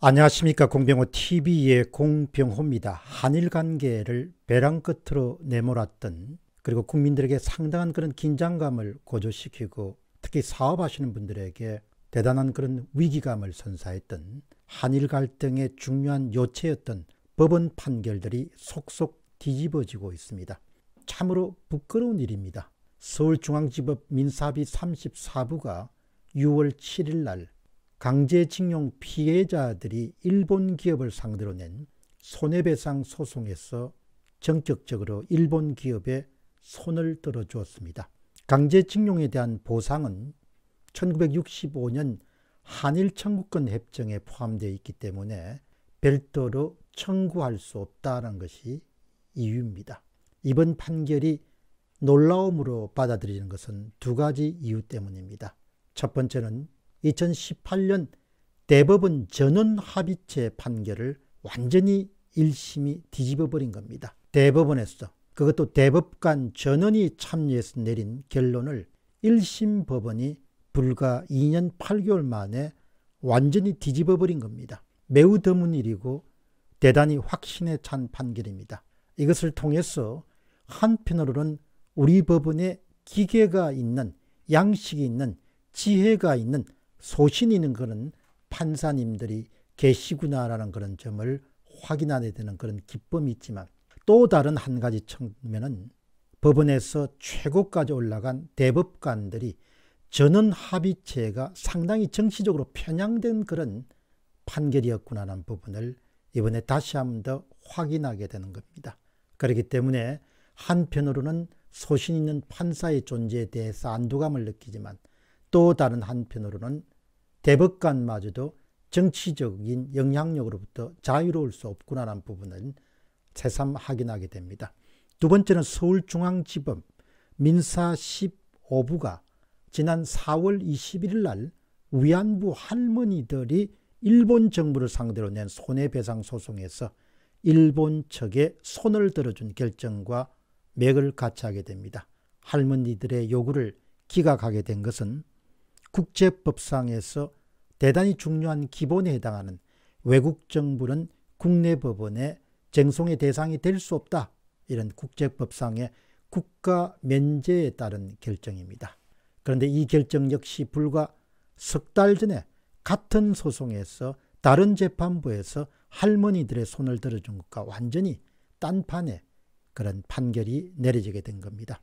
안녕하십니까 공병호 TV의 공병호입니다. 한일 관계를 배랑 끝으로 내몰았던 그리고 국민들에게 상당한 그런 긴장감을 고조시키고 특히 사업하시는 분들에게 대단한 그런 위기감을 선사했던 한일 갈등의 중요한 요체였던 법원 판결들이 속속 뒤집어지고 있습니다. 참으로 부끄러운 일입니다. 서울중앙지법 민사비 34부가 6월 7일 날 강제징용 피해자들이 일본 기업을 상대로 낸 손해배상 소송에서 전격적으로 일본 기업에 손을 들어주었습니다. 강제징용에 대한 보상은 1965년 한일청구권 협정에 포함되어 있기 때문에 별도로 청구할 수 없다는 것이 이유입니다. 이번 판결이 놀라움으로 받아들이는 것은 두 가지 이유 때문입니다. 첫 번째는 2018년 대법원 전원 합의체 판결을 완전히 1심이 뒤집어버린 겁니다. 대법원에서 그것도 대법관 전원이 참여해서 내린 결론을 1심 법원이 불과 2년 8개월 만에 완전히 뒤집어버린 겁니다. 매우 드문 일이고 대단히 확신에 찬 판결입니다. 이것을 통해서 한편으로는 우리 법원의 기계가 있는 양식이 있는 지혜가 있는 소신 있는 그런 판사님들이 계시구나라는 그런 점을 확인하게 되는 그런 기쁨이 있지만 또 다른 한 가지 측면은 법원에서 최고까지 올라간 대법관들이 전원 합의체가 상당히 정치적으로 편향된 그런 판결이었구나라는 부분을 이번에 다시 한번 더 확인하게 되는 겁니다. 그렇기 때문에 한편으로는 소신 있는 판사의 존재에 대해서 안도감을 느끼지만 또 다른 한편으로는 대법관마저도 정치적인 영향력으로부터 자유로울 수 없구나라는 부분을 새삼 확인하게 됩니다. 두 번째는 서울중앙지법 민사 15부가 지난 4월 21일 날 위안부 할머니들이 일본 정부를 상대로 낸 손해배상 소송에서 일본 측에 손을 들어준 결정과 맥을 같이 하게 됩니다. 할머니들의 요구를 기각하게 된 것은 국제법상에서 대단히 중요한 기본에 해당하는 외국 정부는 국내 법원의 쟁송의 대상이 될 수 없다. 이런 국제법상의 국가 면제에 따른 결정입니다. 그런데 이 결정 역시 불과 석 달 전에 같은 소송에서 다른 재판부에서 할머니들의 손을 들어준 것과 완전히 딴판에 그런 판결이 내려지게 된 겁니다.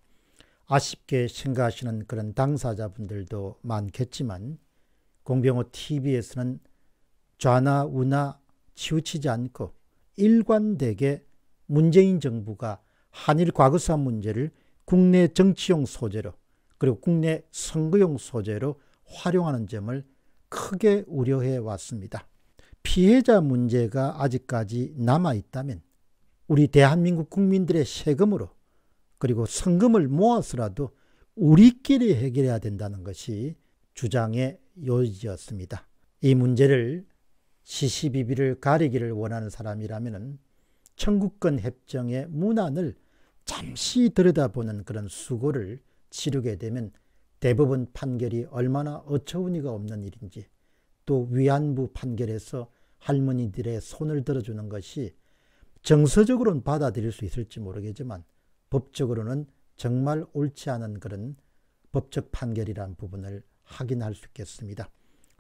아쉽게 생각하시는 그런 당사자분들도 많겠지만 공병호 TV에서는 좌나 우나 치우치지 않고 일관되게 문재인 정부가 한일 과거사 문제를 국내 정치용 소재로 그리고 국내 선거용 소재로 활용하는 점을 크게 우려해 왔습니다. 피해자 문제가 아직까지 남아 있다면 우리 대한민국 국민들의 세금으로 그리고 성금을 모아서라도 우리끼리 해결해야 된다는 것이 주장의 요지였습니다. 이 문제를 시시비비를 가리기를 원하는 사람이라면 청구권 협정의 문안을 잠시 들여다보는 그런 수고를 치르게 되면 대법원 판결이 얼마나 어처구니가 없는 일인지 또 위안부 판결에서 할머니들의 손을 들어주는 것이 정서적으로는 받아들일 수 있을지 모르겠지만 법적으로는 정말 옳지 않은 그런 법적 판결이라는 부분을 확인할 수 있겠습니다.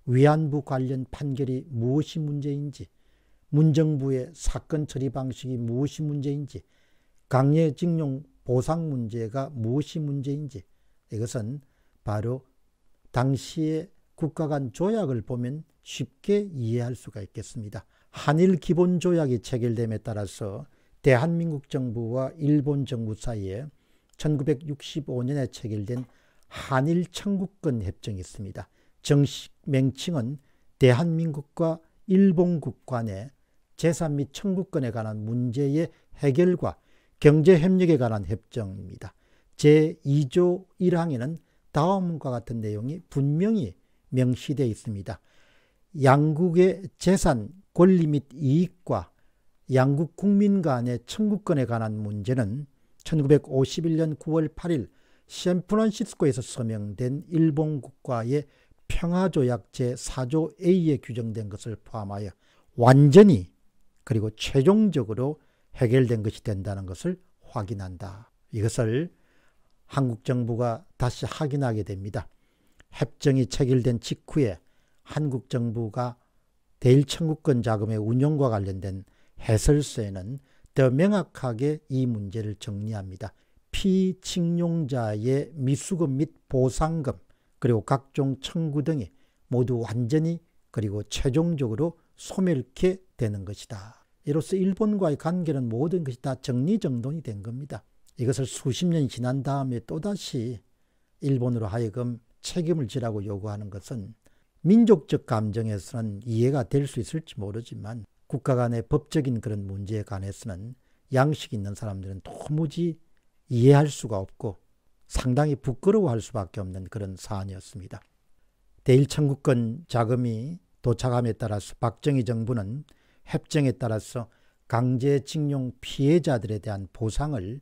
위안부 관련 판결이 무엇이 문제인지, 문정부의 사건 처리 방식이 무엇이 문제인지, 강제징용 보상 문제가 무엇이 문제인지 이것은 바로 당시의 국가 간 조약을 보면 쉽게 이해할 수가 있겠습니다. 한일 기본 조약이 체결됨에 따라서 대한민국 정부와 일본 정부 사이에 1965년에 체결된 한일 청구권 협정이 있습니다. 정식 명칭은 대한민국과 일본국 간의 재산 및 청구권에 관한 문제의 해결과 경제협력에 관한 협정입니다. 제2조 1항에는 다음과 같은 내용이 분명히 명시되 있습니다. 양국의 재산, 권리 및 이익과 양국 국민 간의 청구권에 관한 문제는 1951년 9월 8일 샌프란시스코에서 서명된 일본 국가의 평화조약 제4조 A에 규정된 것을 포함하여 완전히 그리고 최종적으로 해결된 것이 된다는 것을 확인한다. 이것을 한국 정부가 다시 확인하게 됩니다. 협정이 체결된 직후에 한국 정부가 대일청구권 자금의 운용과 관련된 해설서에는 더 명확하게 이 문제를 정리합니다. 피칙용자의 미수금 및 보상금 그리고 각종 청구 등이 모두 완전히 그리고 최종적으로 소멸케 되는 것이다. 이로써 일본과의 관계는 모든 것이 다 정리정돈이 된 겁니다. 이것을 수십 년이 지난 다음에 또다시 일본으로 하여금 책임을 지라고 요구하는 것은 민족적 감정에서는 이해가 될 수 있을지 모르지만 국가 간의 법적인 그런 문제에 관해서는 양식 있는 사람들은 도무지 이해할 수가 없고 상당히 부끄러워할 수밖에 없는 그런 사안이었습니다. 대일청구권 자금이 도착함에 따라서 박정희 정부는 협정에 따라서 강제징용 피해자들에 대한 보상을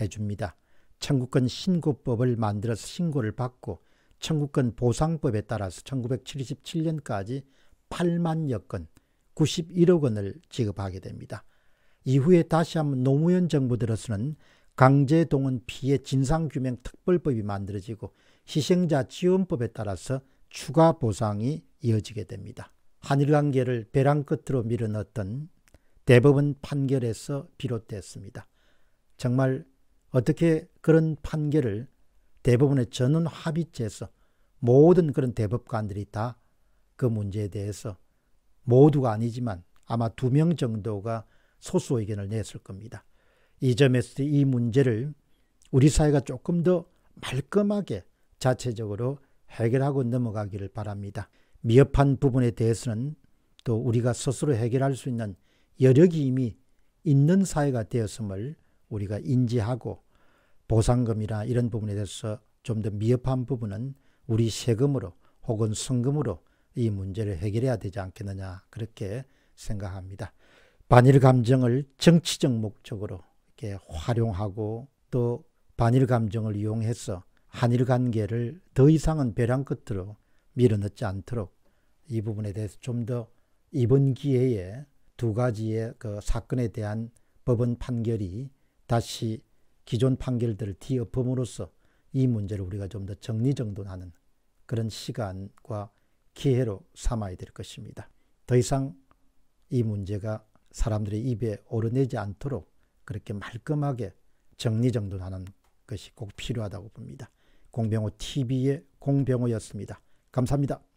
해줍니다. 청구권 신고법을 만들어서 신고를 받고 청구권 보상법에 따라서 1977년까지 8만여 건, 91억 원을 지급하게 됩니다. 이후에 다시 한번 노무현 정부 들어서는 강제동원 피해 진상규명특별법이 만들어지고 희생자 지원법에 따라서 추가 보상이 이어지게 됩니다. 한일 관계를 배랑 끝으로 밀어넣었던 대법원 판결에서 비롯됐습니다. 정말 어떻게 그런 판결을 대법원의 전원 합의체에서 모든 그런 대법관들이 다 그 문제에 대해서 모두가 아니지만 아마 두 명 정도가 소수 의견을 냈을 겁니다. 이 점에서 이 문제를 우리 사회가 조금 더 말끔하게 자체적으로 해결하고 넘어가기를 바랍니다. 미흡한 부분에 대해서는 또 우리가 스스로 해결할 수 있는 여력이 이미 있는 사회가 되었음을 우리가 인지하고 보상금이나 이런 부분에 대해서 좀 더 미흡한 부분은 우리 세금으로 혹은 성금으로 이 문제를 해결해야 되지 않겠느냐 그렇게 생각합니다. 반일 감정을 정치적 목적으로 이렇게 활용하고 또 반일 감정을 이용해서 한일 관계를 더 이상은 벼랑 끝으로 밀어넣지 않도록 이 부분에 대해서 좀 더 이번 기회에 두 가지의 그 사건에 대한 법원 판결이 다시 기존 판결들을 뒤엎음으로써 이 문제를 우리가 좀 더 정리정돈하는 그런 시간과 기회로 삼아야 될 것입니다. 더 이상 이 문제가 사람들의 입에 오르내지 않도록 그렇게 말끔하게 정리정돈하는 것이 꼭 필요하다고 봅니다. 공병호 TV의 공병호였습니다. 감사합니다.